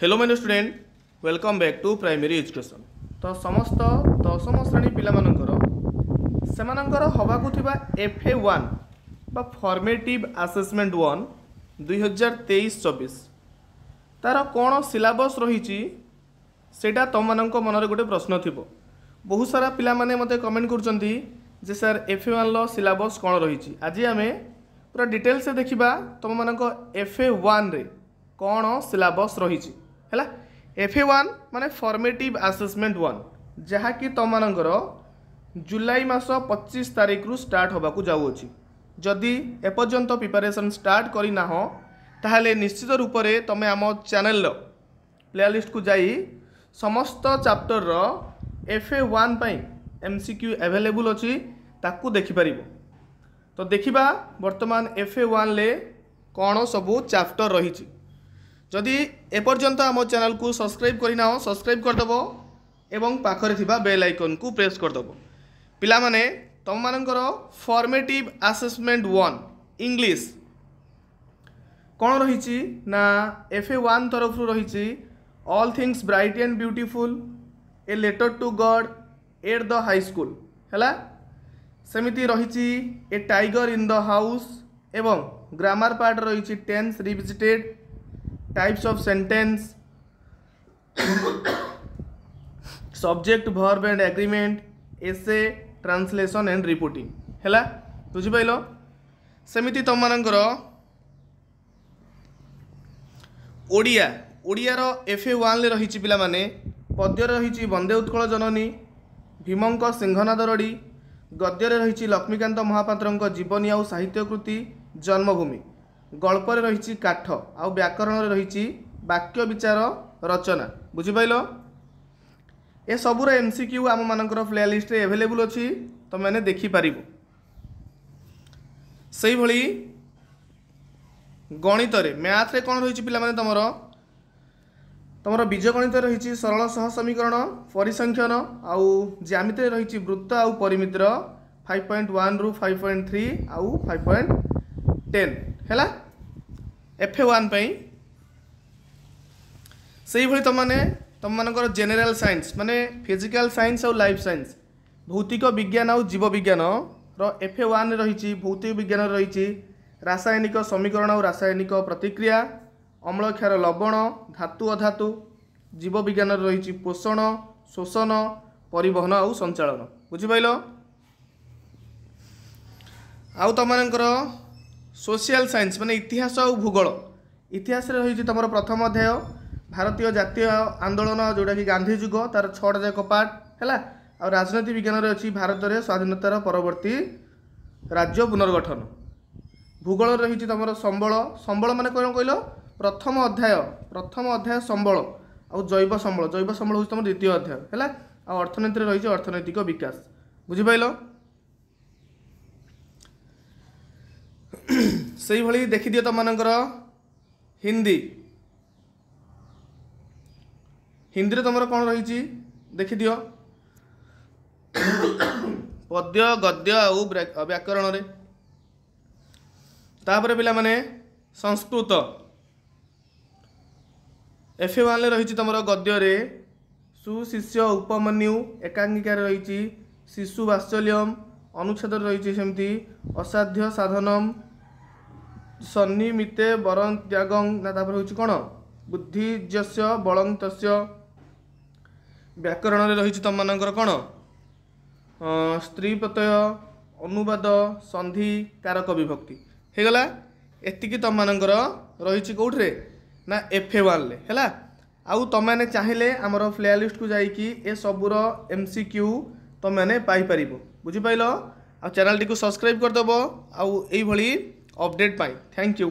hello my student welcome back to primary education তো সমস্ত দশম শ্রেণী পিলামানଙ୍କର ସେମାନଙ୍କର ହେବାକୁ ଥିବା ଏଫ୍ ଏ ୱାନ୍ ବା ଫର୍ମେଟିଭ୍ ଆସେସମେଣ୍ଟ ୱାନ୍ ଦୁଇ ହଜାର ତେଇଶ ଚବିଶ ତା'ର କ'ଣ ସିଲାବସ୍ ରହିଛି ସେଇଟା ତୁମମାନଙ୍କ ମନରେ ଗୋଟେ ପ୍ରଶ୍ନ ଥିବ ବହୁତ ସାରା ପିଲାମାନେ ମୋତେ କମେଣ୍ଟ କରୁଛନ୍ତି ଯେ ସାର୍ ଏଫ୍ ଏ ୱାନ୍ର ସିଲାବସ୍ କ'ଣ ରହିଛି ଆଜି ଆମେ ପୁରା ଡିଟେଲ୍ସରେ ଦେଖିବା ତୁମମାନଙ୍କ ଏଫ୍ ଏ ୱାନ୍ରେ କ'ଣ ସିଲାବସ୍ ରହିଛି ହେଲା ଏଫ୍ ଏ ୱାନ୍ ମାନେ ଫର୍ମେଟିଭ୍ ଆସେସମେଣ୍ଟ ୱାନ୍ ଯାହାକି ତୁମମାନଙ୍କର ଜୁଲାଇ ମାସ ପଚିଶ ତାରିଖରୁ ଷ୍ଟାର୍ଟ ହେବାକୁ ଯାଉଅଛି ଯଦି ଏପର୍ଯ୍ୟନ୍ତ ପ୍ରିପାରେସନ୍ ଷ୍ଟାର୍ଟ କରିନାହଁ ତାହେଲେ ନିଶ୍ଚିତ ରୂପରେ ତୁମେ ଆମ ଚ୍ୟାନେଲ୍ର ପ୍ଲେଲିଷ୍ଟକୁ ଯାଇ ସମସ୍ତ ଚାପ୍ଟରର ଏଫ୍ ଏ ୱାନ୍ ପାଇଁ ଏମ୍ ସି କ୍ୟୁ ଆଭେଲେବୁଲ୍ ଅଛି ତାକୁ ଦେଖିପାରିବ ତ ଦେଖିବା ବର୍ତ୍ତମାନ ଏଫ୍ ଏ ୱାନ୍ରେ କ'ଣ ସବୁ ଚାପ୍ଟର ରହିଛି যদি এপর্যন্ত আমার চ্যানেল কু সবসক্রাইব করে নাও সবসক্রাইব করেদেব এবং পাখে থাকা বেল আইকন কু প্রেস করেদেব পিলামানে তোমার ফর্মেটিভ আসেসমেন্ট ওয়ান ইংলিশ কোণ রয়েছে না এফএ ওয়ান তরফ রয়েছে all things bright and beautiful a letter to God at the high school হ্যাঁ সেমিতি রয়েছে a tiger in the house এবং গ্রামার পার্ট রয়েছে tense revisited types of sentence subject verb and agreement essay translation and reporting ହେଲା ବୁଝିପାରିଲ ସେମିତି ତୁମମାନଙ୍କର ଓଡ଼ିଆ ଓଡ଼ିଆର ଏଫ୍ ଏ ୱାନ୍ରେ ରହିଛି ପିଲାମାନେ ପଦ୍ୟରେ ରହିଛି ବନ୍ଦେ ଉତ୍କଳ ଜନନୀ ଭୀମଙ୍କ ସିଂହନାଦରଡ଼ି ଗଦ୍ୟରେ ରହିଛି ଲକ୍ଷ୍ମୀକାନ୍ତ ମହାପାତ୍ରଙ୍କ ଜୀବନୀ ଆଉ ସାହିତ୍ୟ କୃତି ଜନ୍ମଭୂମି ଗଳ୍ପରେ ରହିଛି କାଠ ଆଉ ବ୍ୟାକରଣରେ ରହିଛି ବାକ୍ୟ ବିଚାର ରଚନା ବୁଝିପାରିଲ ଏସବୁର ଏମ୍ ସି କ୍ୟୁ ଆମମାନଙ୍କର ପ୍ଲେ ଲିଷ୍ଟରେ ଆଭେଲେବୁଲ୍ ଅଛି ତୁମେମାନେ ଦେଖିପାରିବ ସେହିଭଳି ଗଣିତରେ ମ୍ୟାଥ୍ରେ କ'ଣ ରହିଛି ପିଲାମାନେ ତୁମର ତୁମର ବୀଜଗଣିତ ରହିଛି ସରଳ ସହ ସମୀକରଣ ପରିସଂଖ୍ୟାନ ଆଉ ଜ୍ୟାମିତିରେ ରହିଛି ବୃତ୍ତ ଆଉ ପରିମିତିର ଫାଇଭ୍ ପଏଣ୍ଟ ୱାନ୍ରୁ ଫାଇଭ୍ ପଏଣ୍ଟ ଥ୍ରୀ ଆଉ ଫାଇଭ୍ ପଏଣ୍ଟ ଟେନ୍ हैला एफ वन से तमने तुम मानक जेनेल सैंस मानने फिजिकाल सैंस आ लाइफ सैंस भौतिक विज्ञान आ जीव विज्ञान रफ ओन रही भौतिक विज्ञान रही रासायनिक समीकरण और रासायनिक प्रतिक्रिया अम्लक्षार लवण धातु अधातु जीव विज्ञान रही पोषण शोषण पर संचा बुझिपाल आम সোশিয়াল সাইন্স মানে ইতিহাস ও ভূগোল ইতিহাসে রয়েছে তোমার প্রথম অধ্যায় ভারতীয় জাতীয় আন্দোলন যেটাকি গান্ধী যুগ তার ছটা যাক পার্ট হল রাজনীতি বিজ্ঞানের অছি ভারতের স্বাধীনতার পরবর্তী রাজ্য পুনর্গঠন ভূগোল রয়েছে তোমার সম্বল সম্বল মানে কোণ কহিল প্রথম অধ্যায় প্রথম অধ্যায় সম্বল ଆଉ ଜୈବ ସମ୍ବଳ ଜୈବ ସମ୍ବଳ ହେଉଛି ତୁମ ଦ୍ୱିତୀୟ ଅଧ୍ୟାୟ ହେଲା ଆଉ ଅର୍ଥନୀତିରେ ରହିଛି ଅର୍ଥନୈତିକ ବିକାଶ ବୁଝିପାରିଲ সেইভাবে দেখিদিও তোমার হিন্দি হিন্দিরে তোমার কোণ রয়েছে দেখিদিও পদ্য গদ্য আউ ব্যাকরণরে তাপরে পিলামানে সংস্কৃত এফে ওয়ানে রয়েছে তোমার গদ্যরে সুশিষ্য উপমন্যু একাঙ্গিকার রয়েছে শিশু বাৎসল্যম অনুচ্ছেদ রয়েছে সেমতি অসাধ্য সাধনম ସନ୍ନିମିତେ ବରଂ ତ୍ୟାଗଂ ନା ତାପରେ ହେଉଛି କ'ଣ ବୁଦ୍ଧି ଯଶ୍ୟ ବଳଂ ତସ୍ୟ ବ୍ୟାକରଣରେ ରହିଛି ତମମାନଙ୍କର କ'ଣ ସ୍ତ୍ରୀ ପ୍ରତ୍ୟୟ ଅନୁବାଦ ସନ୍ଧି କାରକ ବିଭକ୍ତି ହେଇଗଲା ଏତିକି ତମମାନଙ୍କର ରହିଛି କେଉଁଠାରେ ନା ଏଫ୍ ଏ ୱାନ୍ରେ ହେଲା ଆଉ ତମେମାନେ ଚାହିଁଲେ ଆମର ପ୍ଲେୟାରଲିଷ୍ଟକୁ ଯାଇକି ଏସବୁର ଏମ୍ ସି କ୍ୟୁ ତମେମାନେ ପାଇପାରିବ ବୁଝିପାରିଲ ଆଉ ଚ୍ୟାନେଲଟିକୁ ସବସ୍କ୍ରାଇବ୍ କରିଦେବ ଆଉ ଏଇଭଳି update পাই থ্যাংক ইউ